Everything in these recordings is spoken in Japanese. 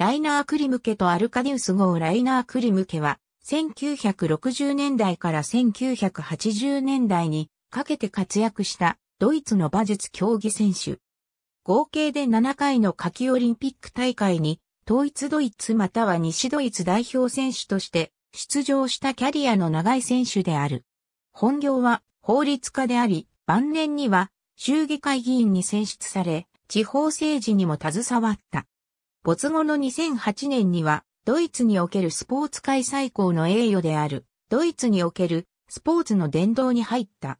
ライナー・クリムケとアルカディウス号ライナー・クリムケは、1960年代から1980年代にかけて活躍したドイツの馬術競技選手。合計で7回の夏季オリンピック大会に、統一ドイツまたは西ドイツ代表選手として出場したキャリアの長い選手である。本業は法律家であり、晩年には衆議会議員に選出され、地方政治にも携わった。没後の2008年には、ドイツにおけるスポーツ界最高の栄誉である、ドイツにおけるスポーツの殿堂に入った。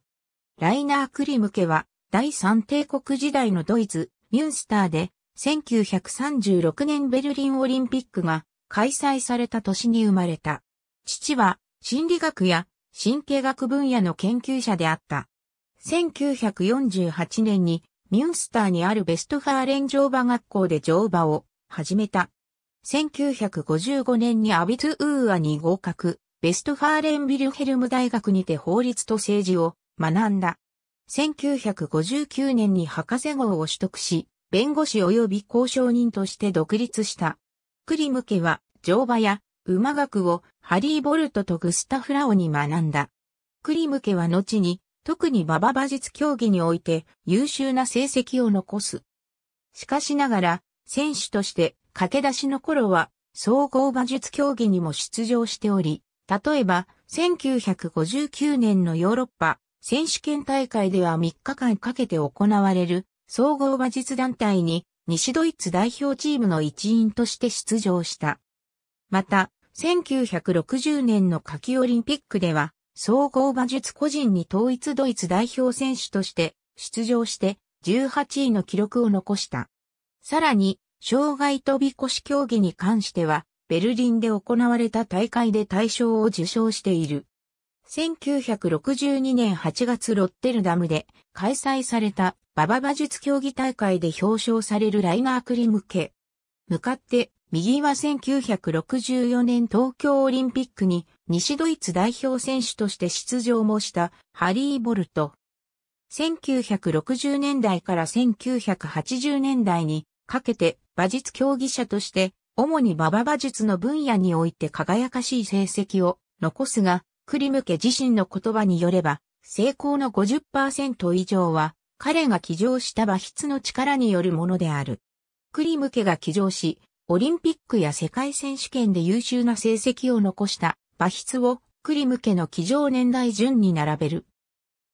ライナー・クリムケは、第三帝国時代のドイツ、ミュンスターで、1936年ベルリンオリンピックが開催された年に生まれた。父は心理学や神経学分野の研究者であった。1948年にミュンスターにあるベストファーレン乗馬学校で乗馬を始めた。1955年にアビトゥーアに合格、ベストファーレンビルヘルム大学にて法律と政治を学んだ。1959年に博士号を取得し、弁護士及び交渉人として独立した。クリム家は乗馬や馬学をハリー・ボルトとグスタフ・ラオに学んだ。クリム家は後に特に馬場馬術競技において優秀な成績を残す。しかしながら選手として駆け出しの頃は総合馬術競技にも出場しており、例えば1959年のヨーロッパ選手権大会では3日間かけて行われる総合馬術団体に西ドイツ代表チームの一員として出場した。また、1960年の夏季オリンピックでは、総合馬術個人に統一ドイツ代表選手として出場して18位の記録を残した。さらに、障害飛び越し競技に関しては、ベルリンで行われた大会で大賞を受賞している。1962年8月ロッテルダムで開催されたババ馬術競技大会で表彰されるライナークリムケ。向かって右は1964年東京オリンピックに西ドイツ代表選手として出場もしたハリー・ボルト。1960年代から1980年代にかけて馬術競技者として、主に馬場馬術の分野において輝かしい成績を残すが、クリム家自身の言葉によれば、成功の50%以上は、彼が騎乗した馬筆の力によるものである。クリム家が騎乗し、オリンピックや世界選手権で優秀な成績を残した馬筆をクリム家の騎乗年代順に並べる。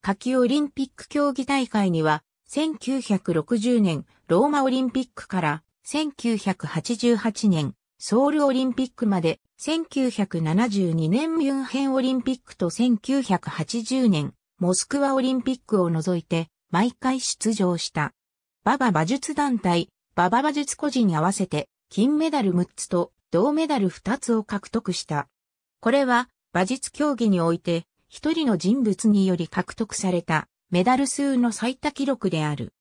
夏季オリンピック競技大会には1960年ローマオリンピックから1988年ソウルオリンピックまで1972年ミュンヘンオリンピックと1980年モスクワオリンピックを除いて毎回出場した。ババ馬術団体、ババ馬術個人合わせて金メダル6つと銅メダル2つを獲得した。これは馬術競技において一人の人物により獲得されたメダル数の最多記録である。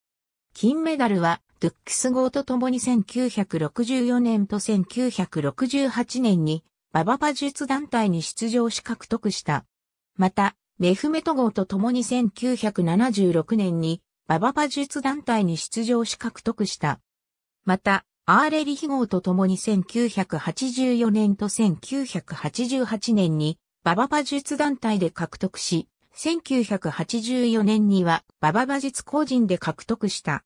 金メダルは、ドゥックス号と共に1964年と1968年に、ババ馬術団体に出場し獲得した。また、メフメト号と共に1976年に、ババ馬術団体に出場し獲得した。また、アーレリヒ号と共に1984年と1988年に、ババ馬術団体で獲得し、1984年には馬場馬術個人で獲得した。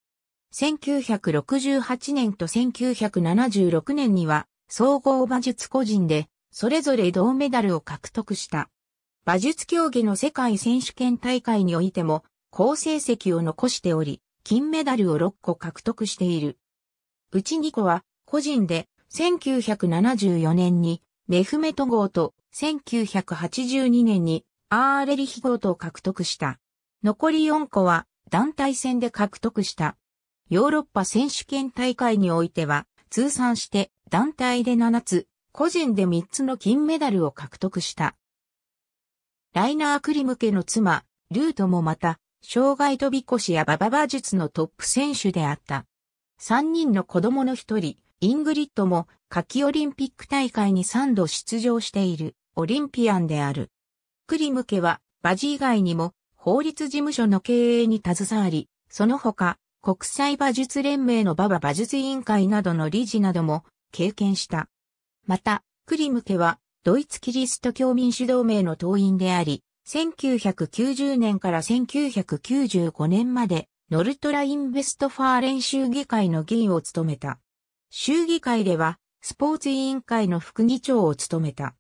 1968年と1976年には総合馬術個人でそれぞれ銅メダルを獲得した。馬術競技の世界選手権大会においても好成績を残しており、金メダルを6個獲得している。うち2個は個人で1974年にメフメト号と1982年にアーレリヒコートを獲得した。残り4個は団体戦で獲得した。ヨーロッパ選手権大会においては、通算して団体で7つ、個人で3つの金メダルを獲得した。ライナー・クリム家の妻、ルートもまた、障害飛び越しやバババ術のトップ選手であった。3人の子供の一人、イングリッドも夏季オリンピック大会に3度出場しているオリンピアンである。クリム家は、バジ以外にも、法律事務所の経営に携わり、その他、国際馬術連盟の馬場馬術委員会などの理事なども経験した。また、クリム家は、ドイツキリスト教民主同盟の党員であり、1990年から1995年まで、ノルトラインベストファーレン州議会の議員を務めた。州議会では、スポーツ委員会の副議長を務めた。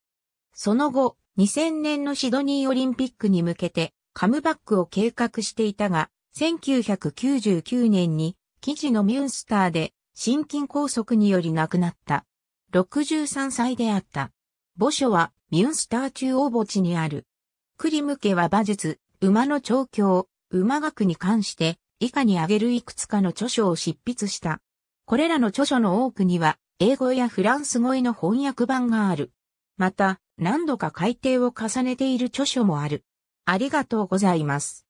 その後、2000年のシドニーオリンピックに向けてカムバックを計画していたが、1999年に記事のミュンスターで心筋梗塞により亡くなった。63歳であった。墓所はミュンスター中央墓地にある。クリム家は馬術、馬の調教、馬学に関して以下に挙げるいくつかの著書を執筆した。これらの著書の多くには英語やフランス語への翻訳版がある。また、何度か改訂を重ねている著書もある。ありがとうございます。